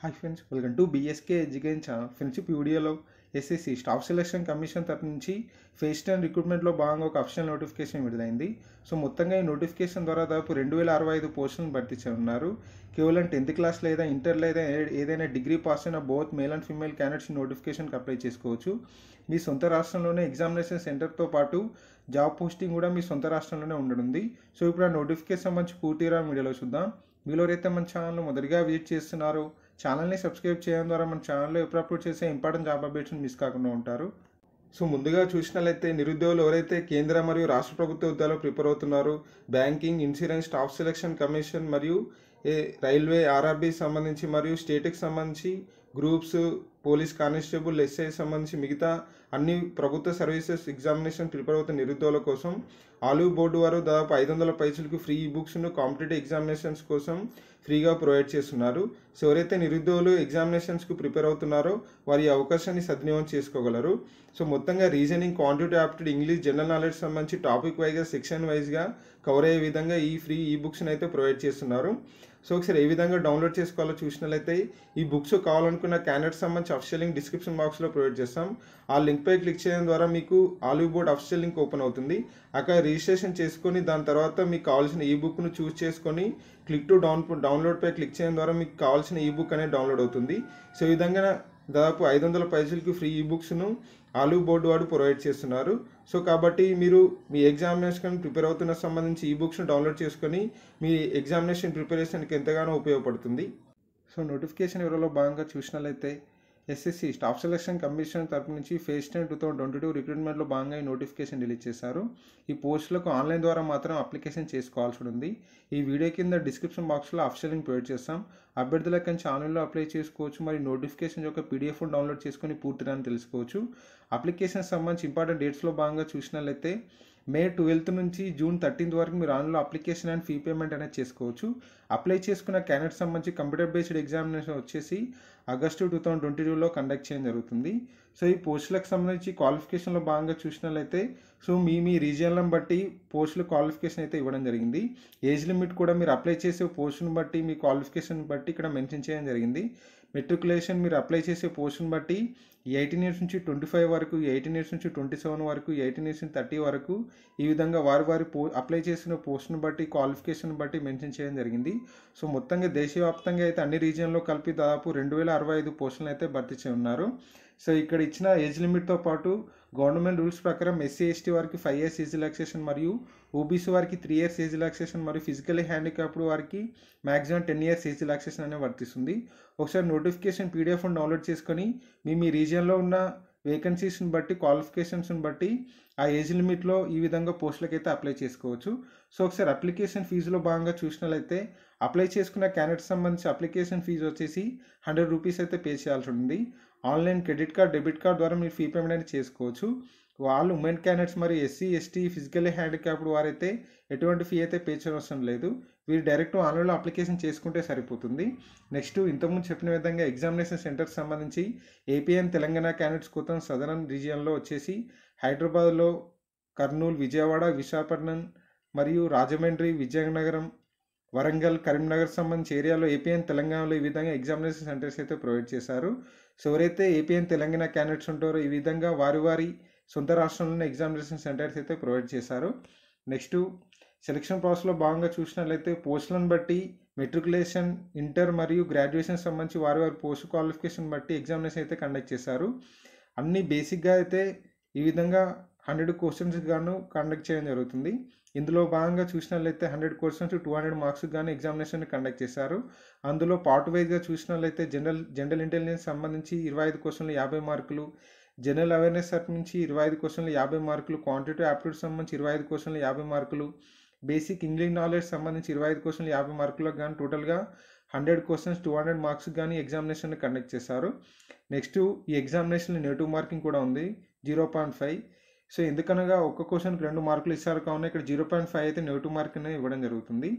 hi friends welcome to BSK education channel friends ఈ వీడియోలో SSC staff selection commission తరపు నుంచి ఫేస్ అండ్ రిక్రూట్మెంట్లో భాగంగా ఒక అఫిషియల్ నోటిఫికేషన్ విడుదలైంది సో మొత్తంగా ఈ నోటిఫికేషన్ ద్వారా దాదాపు రెండు వేల అరవై ఐదు పోస్టులను భర్తీ చేయనున్నారు కేవలం టెన్త్ క్లాస్ లేదా ఇంటర్ లేదా ఏదైనా డిగ్రీ పాస్ అయిన both male and female candidates నోటిఫికేషన్కి అప్లై చేసుకోవచ్చు మీ సొంత రాష్ట్రంలోనే ఎగ్జామినేషన్ సెంటర్తో పాటు జాబ్ పోస్టింగ్ కూడా మీ సొంత రాష్ట్రంలోనే ఉండనుంది సో ఇప్పుడు ఆ నోటిఫికేషన్ మంచి పూర్తిగా మీడియాలో వీడియోలో చూద్దాం మీలో అయితే మన ఛానల్ మొదటిగా విజిట్ చేస్తున్నారో ఛానల్ని సబ్స్క్రైబ్ చేయడం ద్వారా మన ఛానల్లో ఎప్పుడు అప్లోడ్ చేసే ఇంపార్టెంట్ జాబ్ అప్డేట్స్ని మిస్ కాకుండా ఉంటారు సో ముందుగా చూసినట్లయితే నిరుద్యోగులు ఎవరైతే కేంద్ర మరియు రాష్ట్ర ప్రభుత్వ ఉద్యోగాలు ప్రిపేర్ అవుతున్నారు banking insurance staff selection commission మరియు రైల్వే ఆర్ఆర్బీ సంబంధించి మరియు స్టేట్కి సంబంధించి గ్రూప్స్ పోలీస్ కానిస్టేబుల్ ఎస్ఐ సంబంధించి మిగతా అన్ని ప్రభుత్వ సర్వీసెస్ ఎగ్జామినేషన్ ప్రిపేర్ అవుతున్న నిరుద్యోగుల కోసం ఆలివ్ బోర్డు వారు దాదాపు ఐదు వందల పైసలకు ఫ్రీ బుక్స్ను కాంపిటేటివ్ ఎగ్జామినేషన్స్ కోసం ఫ్రీగా ప్రొవైడ్ చేస్తున్నారు సో ఎవరైతే నిరుద్యోగులు ఎగ్జామినేషన్స్కు ప్రిపేర్ అవుతున్నారో వారి అవకాశాన్ని సద్వినియోగం చేసుకోగలరు సో మొత్తంగా reasoning quantity aptitude English general knowledge సంబంధించి టాపిక్ వైజ్గా సెక్షన్ వైజ్గా కవర్ అయ్యే విధంగా ఈ ఫ్రీ ఈ బుక్స్ని అయితే ప్రొవైడ్ చేస్తున్నారు సో ఒకసారి ఏ విధంగా డౌన్లోడ్ చేసుకోవాలో చూసినట్లయితే ఈ బుక్స్ కావాలనుకున్న క్యాండిడేట్స్ సంబంధించి అఫిషియల్ లింక్ డిస్క్రిప్షన్ బాక్స్లో ప్రొవైడ్ చేస్తాం ఆ లింక్పై క్లిక్ చేయడం ద్వారా మీకు Oliveboard official link open అవుతుంది అక్కడ రిజిస్ట్రేషన్ చేసుకొని దాని తర్వాత మీకు కావాల్సిన ఈ బుక్ను చూస్ చేసుకొని క్లిక్ టు డౌన్ డౌన్లోడ్పై క్లిక్ చేయడం ద్వారా మీకు కావాల్సిన ఈ బుక్ అనేది డౌన్లోడ్ అవుతుంది సో ఈ విధంగా దాదాపు ఐదు వందల పైసలకి ఫ్రీ ఈ బుక్స్ను ఆలివ్ బోర్డు వాడు ప్రొవైడ్ చేస్తున్నారు సో కాబట్టి మీరు మీ ఎగ్జామినేషన్ ప్రిపేర్ అవుతున్న సంబంధించి ఈ బుక్స్ను డౌన్లోడ్ చేసుకొని మీ ఎగ్జామినేషన్ ప్రిపరేషన్కి ఎంతగానో ఉపయోగపడుతుంది సో నోటిఫికేషన్ ఎవరిలో భాగంగా చూసినట్లయితే ఎస్ఎస్సి స్టాఫ్ సెలక్షన్ కమిషన్ తరపు నుంచి phase ten two thousand twenty two రిక్రూట్మెంట్లో భాగంగా ఈ నోటిఫికేషన్ రిలీజ్ చేశారు ఈ పోస్టులకు ఆన్లైన్ ద్వారా మాత్రం అప్లికేషన్ చేసుకోవాల్సి ఉంది ఈ వీడియో కింద డిస్క్రిప్షన్ బాక్స్లో అఫీషియల్ లింక్ ప్రొవైడ్ చేస్తాం అభ్యర్థుల కంచి ఆన్లైన్లో అప్లై చేసుకోవచ్చు మరి నోటిఫికేషన్ యొక్క పీడిఎఫ్ డౌన్లోడ్ చేసుకొని పూర్తిగా తెలుసుకోవచ్చు అప్లికేషన్ సంబంధించి ఇంపార్టెంట్ డేట్స్లో భాగంగా చూసినట్లయితే మే ట్వెల్త్ నుంచి జూన్ థర్టీన్త్ వరకు మీరు ఆన్లో అప్లికేషన్ అండ్ ఫీ పేమెంట్ అనేది చేసుకోవచ్చు అప్లై చేసుకున్న క్యాండిడేట్ సంబంధించి కంప్యూటర్ బేస్డ్ ఎగ్జామినేషన్ వచ్చేసి ఆగస్టు టూ థౌసండ్ ట్వంటీ టూలో కండక్ట్ చేయడం జరుగుతుంది సో ఈ పోస్టులకు సంబంధించి క్వాలిఫికేషన్లో భాగంగా చూసినట్లయితే సో మీ మీ రీజియన్లను బట్టి పోస్టులు క్వాలిఫికేషన్ అయితే ఇవ్వడం జరిగింది ఏజ్ లిమిట్ కూడా మీరు అప్లై చేసే పోస్టును బట్టి మీ క్వాలిఫికేషన్ బట్టి ఇక్కడ మెన్షన్ చేయడం జరిగింది మెట్రికులేషన్ మీరు అప్లై చేసే పోస్ట్ని బట్టి ఎయిటీన్ ఇయర్స్ నుంచి ట్వంటీ ఫైవ్ వరకు ఎయిటీన్ ఇయర్స్ నుంచి ట్వంటీ సెవెన్ వరకు ఎయిటీన్ ఇయర్స్ నుంచి థర్టీ వరకు ఈ విధంగా వారి వారి పో అప్లై చేసిన పోస్టును బట్టి క్వాలిఫికేషన్ బట్టి మెన్షన్ చేయడం జరిగింది సో మొత్తంగా దేశవ్యాప్తంగా అయితే అన్ని రీజియన్లో కలిపి దాదాపు రెండు వేల అరవై ఐదు పోస్టులను అయితే భర్తీ ఉన్నారు సో ఇక్కడ ఇచ్చిన ఏజ్ లిమిట్తో పాటు గవర్నమెంట్ రూల్స్ ప్రకారం ఎస్సీ ఎస్టీ వారికి ఫైవ్ ఇయర్స్ ఏజ్ రిలాక్సేషన్ మరియు ఓబీసీ వారికి త్రీ ఇయర్స్ ఏజ్ రిలాక్సేషన్ మరియు ఫిజికలీ హ్యాండిక్యాప్డ్ వారికి maximum ten years age relaxation అనేది వర్తిస్తుంది ఒకసారి నోటిఫికేషన్ పీడిఎఫ్ను డౌన్లోడ్ చేసుకొని మీ మీ రీజియన్లో ఉన్న వేకెన్సీస్ని బట్టి క్వాలిఫికేషన్స్ని బట్టి ఆ ఏజ్ లిమిట్లో ఈ విధంగా పోస్టులకైతే అప్లై చేసుకోవచ్చు సో ఒకసారి అప్లికేషన్ ఫీజులో భాగంగా చూసినట్లయితే అప్లై చేసుకున్న క్యాండిడేట్ సంబంధించి అప్లికేషన్ ఫీజు వచ్చేసి హండ్రెడ్ రూపీస్ అయితే పే చేయాల్సి ఉంటుంది online credit card debit card ద్వారా మీరు ఫీ పేమెంట్ అనేది చేసుకోవచ్చు వాళ్ళు ఉమెన్ క్యాండిడేట్స్ మరి ఎస్సీ ఎస్టీ ఫిజికల్లీ హ్యాండిక్యాప్డ్ వారైతే ఎటువంటి ఫీ అయితే పే చేయవలసిన లేదు వీరు డైరెక్ట్ ఆన్లైన్లో అప్లికేషన్ చేసుకుంటే సరిపోతుంది నెక్స్ట్ ఇంతకుముందు చెప్పిన విధంగా ఎగ్జామినేషన్ సెంటర్కి సంబంధించి ఏపీఎన్ తెలంగాణ క్యాండిడేట్స్ కోసం సదరన్ రీజియన్లో వచ్చేసి హైదరాబాద్లో కర్నూలు విజయవాడ విశాఖపట్నం మరియు రాజమండ్రి విజయనగరం వరంగల్ కరీంనగర్ సంబంధించి ఏరియాలో ఏపీఎన్ తెలంగాణలో ఈ విధంగా ఎగ్జామినేషన్ సెంటర్స్ అయితే ప్రొవైడ్ చేశారు సో ఎవరైతే ఏపీఎన్ తెలంగాణ క్యాండిడేట్స్ ఉంటారో ఈ విధంగా వారి వారి సొంత రాష్ట్రంలోనే ఎగ్జామినేషన్ సెంటర్స్ అయితే ప్రొవైడ్ చేశారు నెక్స్ట్ సెలక్షన్ ప్రాసెస్లో భాగంగా చూసినట్లయితే పోస్టులను బట్టి మెట్రికులేషన్ ఇంటర్ మరియు గ్రాడ్యుయేషన్ సంబంధించి వారి వారి పోస్ట్ క్వాలిఫికేషన్ బట్టి ఎగ్జామినేషన్ అయితే కండక్ట్ చేశారు అన్ని బేసిక్గా అయితే ఈ విధంగా హండ్రెడ్ క్వశ్చన్స్ గాను కండక్ట్ చేయడం జరుగుతుంది ఇందులో భాగంగా చూసినట్లయితే hundred questions two hundred marks కానీ ఎగ్జామినేషన్ కండక్ట్ చేశారు అందులో పార్ట్ వైజ్గా చూసినట్లయితే జనరల్ జనరల్ ఇంటెలిజెన్స్ సంబంధించి ఇరవై ఐదు క్వశ్చన్లు యాభై మార్కులు జనరల్ అవేర్నెస్ సెట్ నుంచి ఇరవై ఐదు క్వశ్చన్లు యాభై మార్కులు క్వాంటిటీ యాప్టిట్యూడ్ సంబంధించి ఇరవై ఐదు క్వశ్చన్లు యాభై మార్కులు బేసిక్ ఇంగ్లీష్ నాలెడ్జ్ సంబంధించి ఇరవై ఐదు క్వశ్చన్లు యాభై మార్కులకు కానీ టోటల్గా hundred questions two hundred marks కానీ ఎగ్జామినేషన్ కండక్ట్ చేశారు నెక్స్ట్ ఈ ఎగ్జామినేషన్లో నెగిటివ్ మార్కింగ్ కూడా ఉంది జీరో పాయింట్ ఫైవ్ సో ఎందుకనగా ఒక్క క్వశ్చన్కి రెండు మార్కులు ఇస్తారు కావున ఇక్కడ జీరో పాయింట్ ఫైవ్ అయితే నెగిటివ్ మార్క్ ఇవ్వడం జరుగుతుంది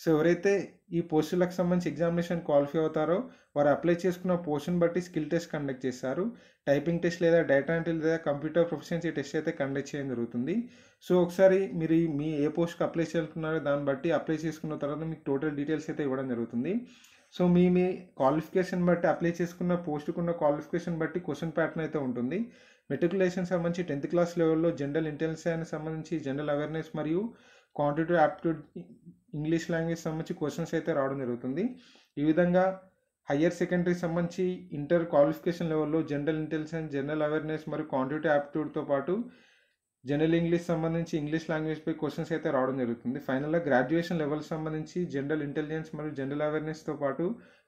సో ఎవరైతే ఈ పోస్టులకు సంబంధించి ఎగ్జామినేషన్ క్వాలిఫై అవుతారో వారు అప్లై చేసుకున్న పోస్టును బట్టి స్కిల్ టెస్ట్ కండక్ట్ చేస్తారు టైపింగ్ టెస్ట్ లేదా డేటా ఎంట్రీ లేదా కంప్యూటర్ ప్రొఫెషన్సీ టెస్ట్ అయితే కండక్ట్ చేయడం జరుగుతుంది సో ఒకసారి మీరు మీ ఏ పోస్ట్కి అప్లై చేసుకున్నారో దాన్ని బట్టి అప్లై చేసుకున్న తర్వాత మీకు టోటల్ డీటెయిల్స్ అయితే ఇవ్వడం జరుగుతుంది సో మీ మీ క్వాలిఫికేషన్ బట్టి అప్లై చేసుకున్న పోస్ట్కు ఉన్న క్వాలిఫికేషన్ బట్టి క్వశ్చన్ ప్యాటర్న్ అయితే ఉంటుంది మెట్రికులేషన్ సంబంధించి టెన్త్ క్లాస్ లెవెల్లో జనరల్ ఇంటెలిజెన్స్ సంబంధించి జనరల్ అవేర్నెస్ మరియు క్వాంటిటీ యాప్టిట్యూడ్ ఇంగ్లీష్ లాంగ్వేజ్ సంబంధించి క్వశ్చన్స్ అయితే రావడం జరుగుతుంది ఈ విధంగా హయ్యర్ సెకండరీ సంబంధించి ఇంటర్ క్వాలిఫికేషన్ లెవెల్లో జనరల్ ఇంటెలిజెన్స్ జనరల్ అవేర్నెస్ మరియు క్వాంటిటీ యాప్టిట్యూడ్తో పాటు జనరల్ ఇంగ్లీష్ సంబంధించి ఇంగ్లీష్ లాంగ్వేజ్పై క్వశ్చన్స్ అయితే రావడం జరుగుతుంది ఫైనల్గా గ్రాడ్యుయేషన్ లెవెల్ సంబంధించి జనరల్ ఇంటెలిజెన్స్ మరియు జనరల్ అవేర్నెస్తో పాటు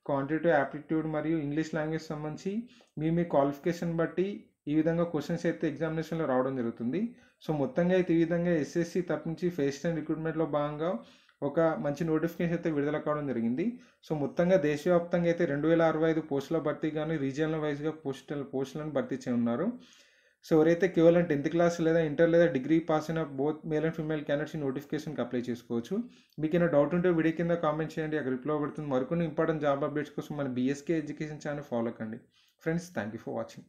క్వాంటిటీ యాప్టిట్యూడ్ మరియు ఇంగ్లీష్ లాంగ్వేజ్ సంబంధించి మీ మీ క్వాలిఫికేషన్ బట్టి ఈ విధంగా క్వశ్చన్స్ అయితే ఎగ్జామినేషన్లో రావడం జరుగుతుంది సో మొత్తంగా అయితే ఈ విధంగా ఎస్ఎస్సి తప్పించి ఫేస్ టైం రిక్రూట్మెంట్లో భాగంగా ఒక మంచి నోటిఫికేషన్ అయితే విడుదల కావడం జరిగింది సో మొత్తంగా దేశవ్యాప్తంగా అయితే రెండు వేల అరవై ఐదు పోస్టుల భర్తీ కానీ రీజియనల్ వైజ్గా పోస్టల్ పోస్టులను భర్తీ ఉన్నారు సో ఎవరైతే కేవలం టెన్త్ క్లాస్ లేదా ఇంటర్ లేదా డిగ్రీ పాస్ అయిన both male and female candidates నోటిఫికేషన్కి అప్లై చేసుకోవచ్చు మీకు ఏమైనా డౌట్ ఉంటే వీడియో కింద కామెంట్ చేయండి అక్కడ రిప్లై పెడుతుంది మరికొన్ని ఇంపార్టెంట్ జాబ్ అప్డేట్స్ కోసం మన బీఎస్కే ఎడ్యుకేషన్ ఛానల్ ఫాలో కండి friends thank you for watching